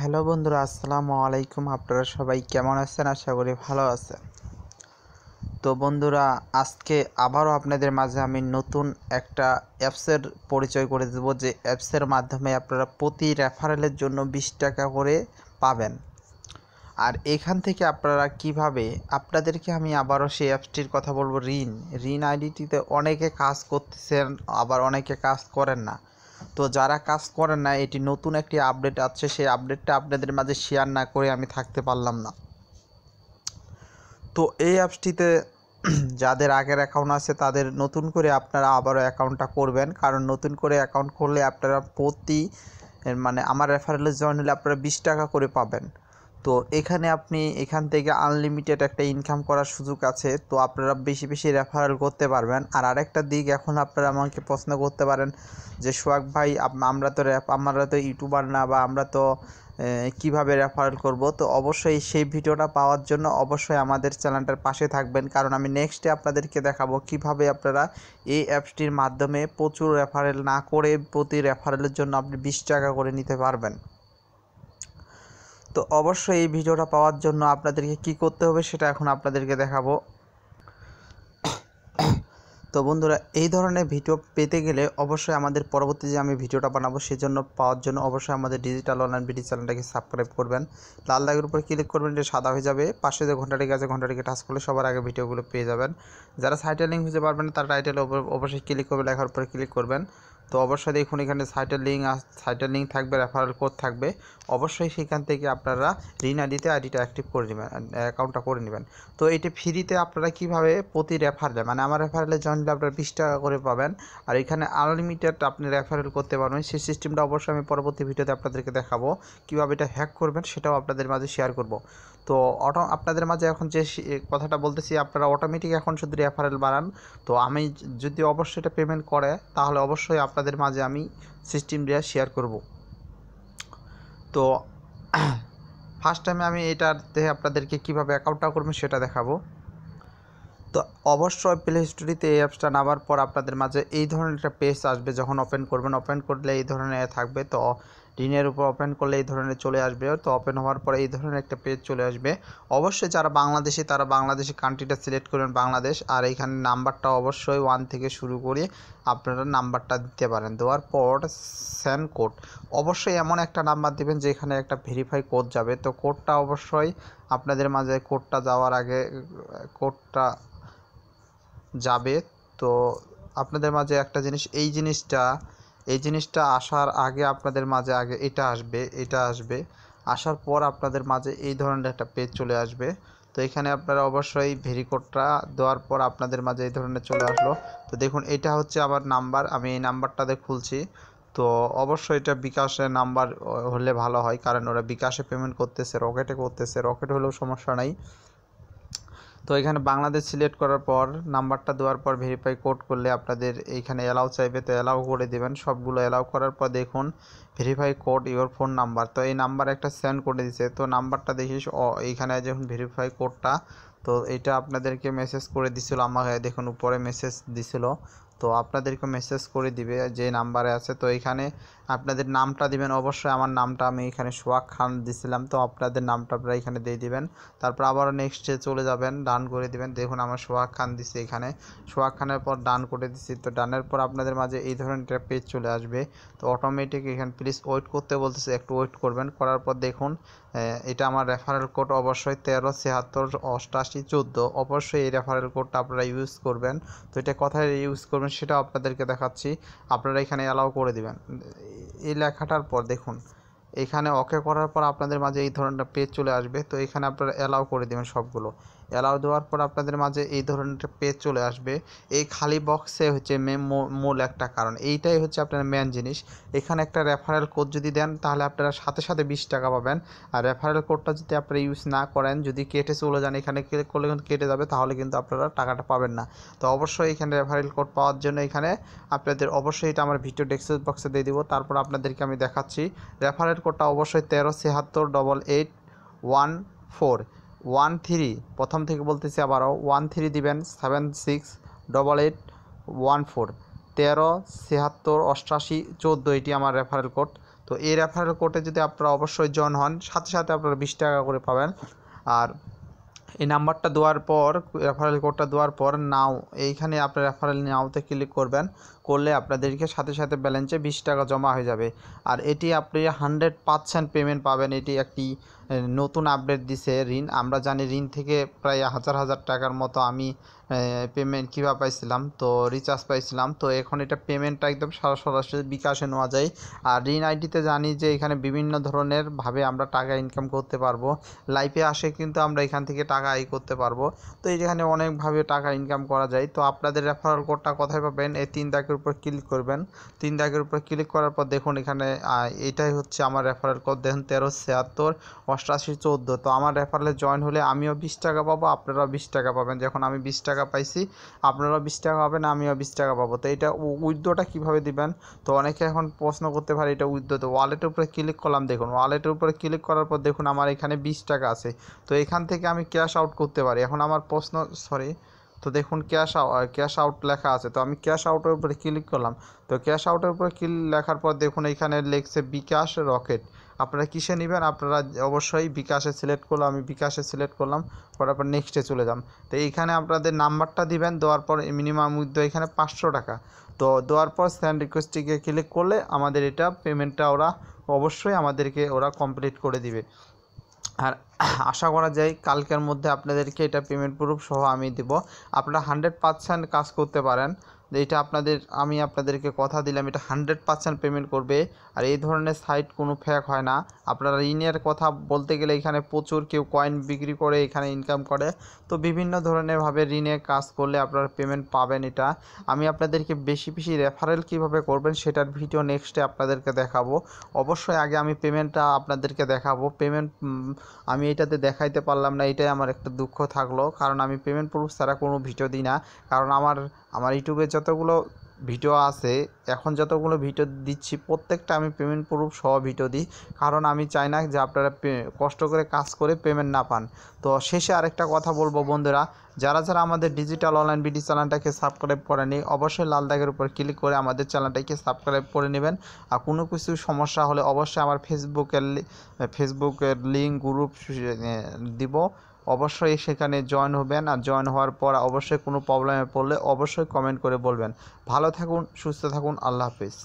hello বন্ধুরা আসসালামু আলাইকুম আপনারা সবাই কেমন আছেন আশা করি ভালো আছেন তো বন্ধুরা আজকে আবারও আপনাদের মাঝে আমি নতুন একটা অ্যাপসের পরিচয় করে দেবো যে অ্যাপসের মাধ্যমে আপনারা প্রতি রেফারেলের জন্য বিশ টাকা করে পাবেন আর এখান থেকে আপনারা কিভাবে আপনাদেরকে আমি আবারও সেই অ্যাপসটির কথা বলবো ঋণ ঋণ আইডিটিতে অনেকে কাজ করতেছেন আবার অনেকে কাজ করেন না তো যারা কাজ করেন না এটি নতুন একটি আপডেট আছে সেই আপডেটটা আপনাদের মাঝে শেয়ার না করে আমি থাকতে পারলাম না তো এই অ্যাপসটিতে যাদের আগের অ্যাকাউন্ট আছে তাদের নতুন করে আপনারা আবারও অ্যাকাউন্টটা করবেন কারণ নতুন করে অ্যাকাউন্ট করলে আপনারা প্রতি মানে আমার রেফারেলে জয়েন হলে আপনারা বিশ টাকা করে পাবেন তো এখানে আপনি এখান থেকে আনলিমিটেড একটা ইনকাম করার সুযোগ আছে তো আপনারা বেশি বেশি রেফারেল করতে পারবেন আর আরেকটা দিক এখন আপনারা আমাকে প্রশ্ন করতে পারেন যে সোহাগ ভাই আমরা তো র্যাপ আমরা তো ইউটিউবার না বা আমরা তো কিভাবে রেফারেল করব তো অবশ্যই সেই ভিডিওটা পাওয়ার জন্য অবশ্যই আমাদের চ্যানেলটার পাশে থাকবেন কারণ আমি নেক্সটে আপনাদেরকে দেখাবো কিভাবে আপনারা এই অ্যাপসটির মাধ্যমে প্রচুর রেফারেল না করে প্রতি রেফারেলের জন্য আপনি বিশ টাকা করে নিতে পারবেন তো অবশ্যই এই ভিডিওটা পাওয়ার জন্য আপনাদেরকে কি করতে হবে সেটা এখন আপনাদেরকে দেখাবো তো বন্ধুরা এই ধরনের ভিডিও পেতে গেলে অবশ্যই আমাদের পরবর্তী যে আমি ভিডিওটা বানাবো সেজন্য পাওয়ার জন্য অবশ্যই আমাদের ডিজিটাল অনলাইন বিডি চ্যানেলটাকে সাবস্ক্রাইব করবেন লাল দাগের উপর ক্লিক করবেন এটা সাদা হয়ে যাবে পাশে যে ঘন্টাটিকে আছে ঘন্টাটিকে টাচ করলে সবার আগে ভিডিওগুলো পেয়ে যাবেন যারা সাইটেলিং লিঙ্ক খুঁজে পারবেন তারা টাইটেল অবশ্যই ক্লিক করবে লেখার উপরে ক্লিক করবেন তো অবশ্যই দেখুন এখানে সাইটের লিঙ্ক সাইটের লিঙ্ক থাকবে রেফারেল কোড থাকবে অবশ্যই সেখান থেকে আপনারা ঋণ আইডিতে আইডিটা অ্যাক্টিভ করে নেবেন অ্যাকাউন্টটা করে নেবেন তো এটি ফ্রিতে আপনারা কিভাবে প্রতি রেফারেলে মানে আমার রেফারেলে জয়েন কিন্তু আপনারা বিশ টাকা করে পাবেন আর এখানে আনলিমিটেড আপনি রেফারেল করতে পারবেন সেই সিস্টেমটা অবশ্যই আমি পরবর্তী ভিডিওতে আপনাদেরকে দেখাবো কীভাবে এটা হ্যাক করবেন সেটাও আপনাদের মাঝে শেয়ার করব তো অটো আপনাদের মাঝে এখন যে কথাটা বলতেছি আপনারা অটোমেটিক এখন শুধু রেফারেল বাড়ান তো আমি যদি অবশ্যই এটা পেমেন্ট করে তাহলে অবশ্যই আপনাদের মাঝে আমি সিস্টেম দিয়ে শেয়ার করব তো ফার্স্ট টাইমে আমি এটাতে আপনাদেরকে কীভাবে অ্যাকাউন্টটা করবেন সেটা দেখাবো তো অবশ্যই প্লে স্টোরিতে এই অ্যাপসটা নামার পর আপনাদের মাঝে এই ধরনের একটা পেজ আসবে যখন ওপেন করবেন ওপেন করলে এই ধরনের থাকবে তো ঋণের উপর ওপেন করলে এই ধরনের চলে আসবে তো ওপেন হওয়ার পরে এই ধরনের একটা পেজ চলে আসবে অবশ্যই যারা বাংলাদেশি তারা বাংলাদেশি কান্ট্রিটা সিলেক্ট করবেন বাংলাদেশ আর এইখানে নাম্বারটা অবশ্যই ওয়ান থেকে শুরু করে আপনারা নাম্বারটা দিতে পারেন দেওয়ার পর স্যান কোড অবশ্যই এমন একটা নাম্বার দেবেন যেখানে একটা ভেরিফাই কোড যাবে তো কোডটা অবশ্যই আপনাদের মাঝে কোডটা যাওয়ার আগে কোডটা যাবে তো আপনাদের মাঝে একটা জিনিস এই জিনিসটা এই জিনিসটা আসার আগে আপনাদের মাঝে আগে এটা আসবে এটা আসবে আসার পর আপনাদের মাঝে এই ধরনের একটা পেজ চলে আসবে তো এখানে আপনারা অবশ্যই ভেরিকোডটা দেওয়ার পর আপনাদের মাঝে এই ধরনের চলে আসলো তো দেখুন এটা হচ্ছে আমার নাম্বার আমি এই নাম্বারটাতে খুলছি তো অবশ্যই এটা বিকাশের নাম্বার হলে ভালো হয় কারণ ওরা বিকাশে পেমেন্ট করতেছে রকেটে করতেছে রকেট হলেও সমস্যা নাই তো এখানে বাংলাদেশ সিলেক্ট করার পর নাম্বারটা দেওয়ার পর ভেরিফাই কোড করলে আপনাদের এইখানে অ্যালাউ চাইবে তো অ্যালাউ করে দেবেন সবগুলো অ্যালাউ করার পর দেখুন verify code your phone number তো এই নাম্বার একটা সেন্ড করে দিছে তো নাম্বারটা দেখি এইখানে যখন ভেরিফাই কোডটা তো এটা আপনাদেরকে মেসেজ করে দিছিল আমাকে দেখুন উপরে মেসেজ দিছিল তো আপনাদেরকে মেসেজ করে দিবে যে নাম্বারে আছে তো এখানে আপনাদের নামটা দিবেন অবশ্যই আমার নামটা আমি এখানে সোয়াক খান দিছিলাম তো আপনাদের নামটা আপনারা এখানে দিয়ে দিবেন তারপর আবার নেক্সটে চলে যাবেন ডান করে দিবেন দেখুন আমার সোহাগ খান দিছি এখানে সোহাগ খানের পর ডান করে দিছি তো ডানের পর আপনাদের মাঝে এই ধরনের একটা পেজ চলে আসবে তো অটোমেটিক এখানে প্লিজ ওয়েট করতে বলতেছে একটু ওয়েট করবেন করার পর দেখুন এটা আমার রেফারেল কোড অবশ্যই তেরো ছিয়াত্তর অষ্টাশি চোদ্দো অবশ্যই এই রেফারেল কোডটা আপনারা ইউজ করবেন তো এটা কোথায় ইউজ করবেন করবেন সেটা আপনাদেরকে দেখাচ্ছি আপনারা এখানে অ্যালাউ করে দিবেন এই লেখাটার পর দেখুন এখানে ওকে করার পর আপনাদের মাঝে এই ধরনের পেজ চলে আসবে তো এখানে আপনারা অ্যালাউ করে দেবেন সবগুলো অ্যালাউ দেওয়ার পর আপনাদের মাঝে এই ধরনের পেজ চলে আসবে এই খালি বক্সে হচ্ছে মূল একটা কারণ এইটাই হচ্ছে আপনার মেন জিনিস এখানে একটা রেফারেল কোড যদি দেন তাহলে আপনারা সাথে সাথে বিশ টাকা পাবেন আর রেফারেল কোডটা যদি আপনারা ইউজ না করেন যদি কেটে চলে যান এখানে ক্লিক করলে কিন্তু কেটে যাবে তাহলে কিন্তু আপনারা টাকাটা পাবেন না তো অবশ্যই এখানে রেফারেল কোড পাওয়ার জন্য এখানে আপনাদের অবশ্যই এটা আমার ভিডিও ডেস্ক বক্সে দিয়ে দিব তারপর আপনাদেরকে আমি দেখাচ্ছি রেফারেল কোডটা অবশ্যই তেরো ছিয়াত্তর double eight one four one three প্রথম থেকে বলতেছি আবারও ওয়ান থ্রি দিবেন seven six double eight one four তেরো ছিয়াত্তর অষ্টাশি চোদ্দো এটি আমার রেফারেল কোড তো এই রেফারেল কোডে যদি আপনারা অবশ্যই জন হন সাথে সাথে আপনারা বিশ টাকা করে পাবেন আর এই নাম্বারটা দেওয়ার পর রেফারেল কোডটা দেওয়ার পর নাও এইখানে আপনার রেফারেল নাওতে ক্লিক করবেন করলে আপনাদেরকে সাথে সাথে ব্যালেন্সে বিশ টাকা জমা হয়ে যাবে আর এটি আপনি হান্ড্রেড পার্সেন্ট পেমেন্ট পাবেন এটি একটি নতুন আপডেট দিছে ঋণ আমরা জানি ঋণ থেকে প্রায় হাজার হাজার টাকার মতো আমি পেমেন্ট কীভাবে পাইছিলাম তো রিচার্জ পাইছিলাম তো এখন এটা পেমেন্টটা একদম সরাসরি বিকাশে নেওয়া যায় আর ঋণ আইডিতে জানি যে এখানে বিভিন্ন ধরনের ভাবে আমরা টাকা ইনকাম করতে পারবো লাইফে আসে কিন্তু আমরা এখান থেকে টাকা আয় করতে পারবো তো এইখানে অনেকভাবে টাকা ইনকাম করা যায় তো আপনাদের রেফারেল কোডটা কোথায় পাবেন এই তিন দাগের উপর ক্লিক করবেন তিন দাগের উপর ক্লিক করার পর দেখুন এখানে এটাই হচ্ছে আমার রেফারেল কোড দেখুন তেরো ছিয়াত্তর অষ্টআশি চোদ্দো তো আমার রেফারেলে জয়েন হলে আমিও বিশ টাকা পাবো আপনারাও বিশ টাকা পাবেন যখন আমি বিশ টাকা পাইছি আপনারাও বিশ টাকা পাবেন আমিও বিশ টাকা পাবো তো এটা উইথড্রোটা কীভাবে দিবেন তো অনেকে এখন প্রশ্ন করতে পারে এটা উইথড্রো তো ওয়ালেটের উপরে ক্লিক করলাম দেখুন ওয়ালেটের উপরে ক্লিক করার পর দেখুন আমার এখানে বিশ টাকা আছে তো এখান থেকে আমি ক্যাশ আউট করতে পারি এখন আমার প্রশ্ন সরি তো দেখুন ক্যাশ ক্যাশ আউট লেখা আছে তো আমি ক্যাশ আউটের উপরে ক্লিক করলাম তো ক্যাশ আউটের উপরে ক্লিক লেখার পর দেখুন এখানে লেখছে বিকাশ রকেট আপনারা কিসে নেবেন আপনারা অবশ্যই বিকাশে সিলেক্ট করলাম আমি বিকাশে সিলেক্ট করলাম করার পর নেক্সটে চলে যাম তো এইখানে আপনাদের নাম্বারটা দিবেন দেওয়ার পর মিনিমাম মধ্যে এখানে পাঁচশো টাকা তো দেওয়ার পর স্যান্ড রিকোয়েস্টটিকে ক্লিক করলে আমাদের এটা পেমেন্টটা ওরা অবশ্যই আমাদেরকে ওরা কমপ্লিট করে দিবে আর আশা করা যায় কালকের মধ্যে আপনাদেরকে এটা পেমেন্ট প্রুফ সহ আমি দেব আপনারা হান্ড্রেড পার্সেন্ট কাজ করতে পারেন এটা আপনাদের আমি আপনাদেরকে কথা দিলাম এটা হান্ড্রেড পার্সেন্ট পেমেন্ট করবে আর এই ধরনের সাইট কোনো ফ্যাক হয় না আপনারা ঋণের কথা বলতে গেলে এখানে প্রচুর কেউ কয়েন বিক্রি করে এখানে ইনকাম করে তো বিভিন্ন ধরনেরভাবে ঋণে কাজ করলে আপনারা পেমেন্ট পাবেন এটা আমি আপনাদেরকে বেশি বেশি রেফারেল কিভাবে করবেন সেটার ভিডিও নেক্সটে আপনাদেরকে দেখাবো অবশ্যই আগে আমি পেমেন্টটা আপনাদেরকে দেখাবো পেমেন্ট আমি এটাতে দেখাইতে পারলাম না এটাই আমার একটা দুঃখ থাকলো কারণ আমি পেমেন্ট প্রুফ ছাড়া কোনো ভিডিও দিই না কারণ আমার আমার ইউটিউবে যত যতগুলো ভিডিও আছে এখন যতগুলো ভিডিও দিচ্ছি প্রত্যেকটা আমি পেমেন্ট প্রুফ সহ ভিডিও দিই কারণ আমি চাই না যে আপনারা কষ্ট করে কাজ করে পেমেন্ট না পান তো শেষে আরেকটা কথা বলবো বন্ধুরা যারা যারা আমাদের ডিজিটাল অনলাইন বিডি চ্যানেলটাকে সাবস্ক্রাইব করেনি অবশ্যই লাল দাগের উপর ক্লিক করে আমাদের চ্যানেলটাকে সাবস্ক্রাইব করে নেবেন আর কোনো কিছু সমস্যা হলে অবশ্যই আমার ফেসবুকের ফেসবুকের লিঙ্ক গ্রুপ দিব অবশ্যই সেখানে জয়েন হবেন আর জয়েন হওয়ার পর অবশ্যই কোনো প্রবলেমে পড়লে অবশ্যই কমেন্ট করে বলবেন ভালো থাকুন সুস্থ থাকুন আল্লাহ হাফিজ